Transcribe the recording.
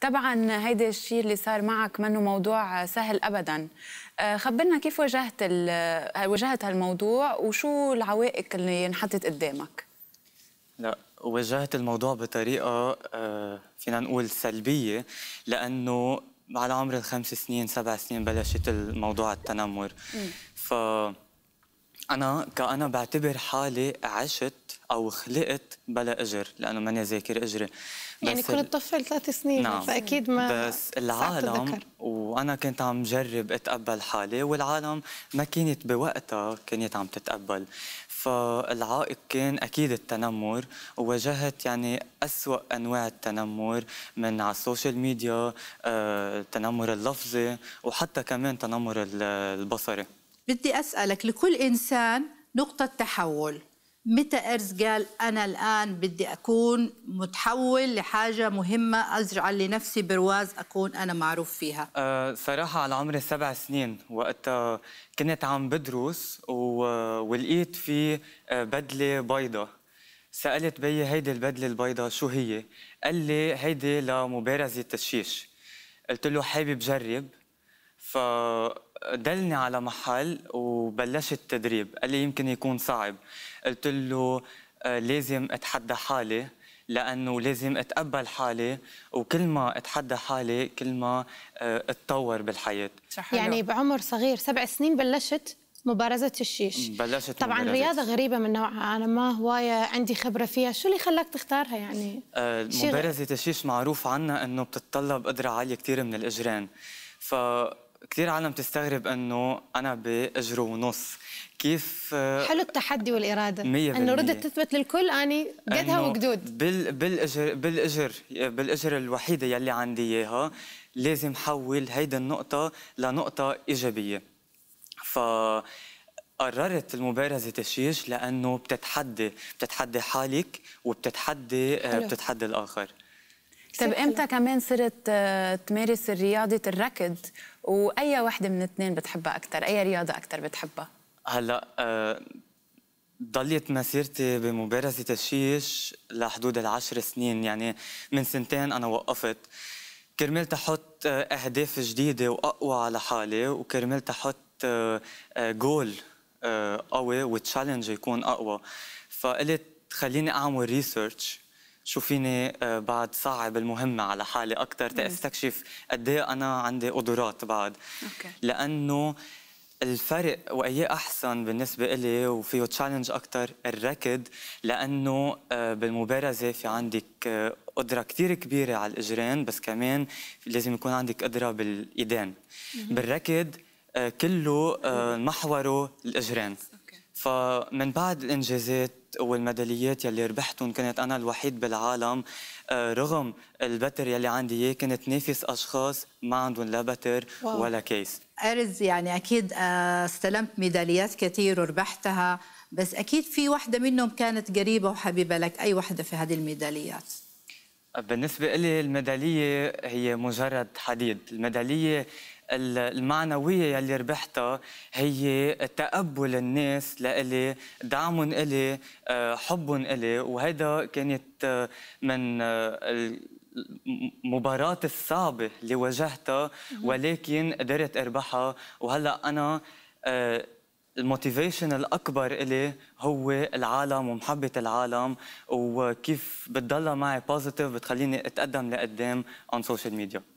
طبعا هيدا الشيء اللي صار معك منه موضوع سهل ابدا آه، خبرنا كيف واجهت واجهت هالموضوع وشو العوائق اللي انحطت قدامك لا واجهت الموضوع بطريقه آه، فينا نقول سلبيه لانه على عمر الخمس سنين سبع سنين بلشت الموضوع التنمر ف انا كأنا بعتبر حالي عشت او خلقت بلا اجر لانه ماني ذاكر اجري يعني كنت طفل ثلاث سنين نعم. فاكيد ما بس العالم وانا كنت عم جرب اتقبل حالي والعالم ما كانت بوقتها كانت عم تتقبل فالعائق كان اكيد التنمر وواجهت يعني اسوا انواع التنمر من على السوشيال ميديا التنمر آه، اللفظي وحتى كمان تنمر البصري بدي أسألك لكل إنسان نقطة تحول متى أرز قال أنا الآن بدي أكون متحول لحاجة مهمة أزرع لنفسي برواز أكون أنا معروف فيها؟ أه صراحة على عمر السبع سنين وقت آه، كنت عم بدرس آه، ولقيت في آه، بدلة بيضة سألت بيي هيدي البدلة البيضة شو هي؟ قال لي هيدي لمبارزة الشيش قلت له حابب جرب ف دلني على محل وبلشت تدريب قال لي يمكن يكون صعب قلت له آه، لازم اتحدى حالي لانه لازم اتقبل حالي وكل ما اتحدى حالي كل ما آه، اتطور بالحياه يعني بعمر صغير سبع سنين بلشت مبارزة الشيش بلشت طبعا مبارزة. رياضة غريبة من نوعها أنا ما هواية عندي خبرة فيها شو اللي خلاك تختارها يعني آه، مبارزة الشيش معروف عنا أنه بتتطلب قدرة عالية كثير من الاجرين ف كثير عالم تستغرب انه انا باجر ونص كيف حلو التحدي والاراده انه ردت تثبت للكل اني قدها وقدود بال بالاجر بالاجر بالاجر الوحيده يلي عندي اياها لازم حول هيدا النقطه لنقطه ايجابيه ف قررت المبارزة تشيش لأنه بتتحدى بتتحدى حالك وبتتحدى آه، حلو. بتتحدى الآخر طيب إمتى كمان صرت آه، تمارس رياضة الركض واي وحده من الاثنين بتحبها اكثر اي رياضه اكثر بتحبها هلا آه، ضليت ضلت مسيرتي بممارسة الشيش لحدود العشر سنين يعني من سنتين أنا وقفت كرمال تحط آه، أهداف جديدة وأقوى على حالي وكرمال تحط جول آه، قوي وتشالنج يكون أقوى فقلت خليني أعمل ريسيرش شوفيني آه، بعد صعب المهمة على حالي أكثر تستكشف قد إيه أنا عندي قدرات بعد أوكي. لأنه الفرق وأي أحسن بالنسبة إلي وفيه تشالنج أكثر الركض لأنه آه، بالمبارزة في عندك آه، قدرة كثير كبيرة على الإجرين بس كمان لازم يكون عندك قدرة بالإيدين بالركض كله محوره الإجرين فمن بعد الانجازات والميداليات يلي ربحتهم كنت انا الوحيد بالعالم آه، رغم البتر يلي عندي اياه كنت نافس اشخاص ما عندهم لا بتر واو. ولا كيس ارز يعني اكيد آه، استلمت ميداليات كثير وربحتها بس اكيد في وحده منهم كانت قريبه وحبيبه لك اي وحده في هذه الميداليات بالنسبة لي الميدالية هي مجرد حديد الميدالية المعنويه يلي ربحتها هي تقبل الناس لإلي دعمهم إلي آه، حبهم إلي وهذا كانت آه، من آه، المباراة الصعبة اللي واجهتها ولكن قدرت اربحها وهلا انا الموتيفيشن الاكبر الي هو العالم ومحبه العالم وكيف بتضلها معي بوزيتيف بتخليني اتقدم لقدام اون سوشيال ميديا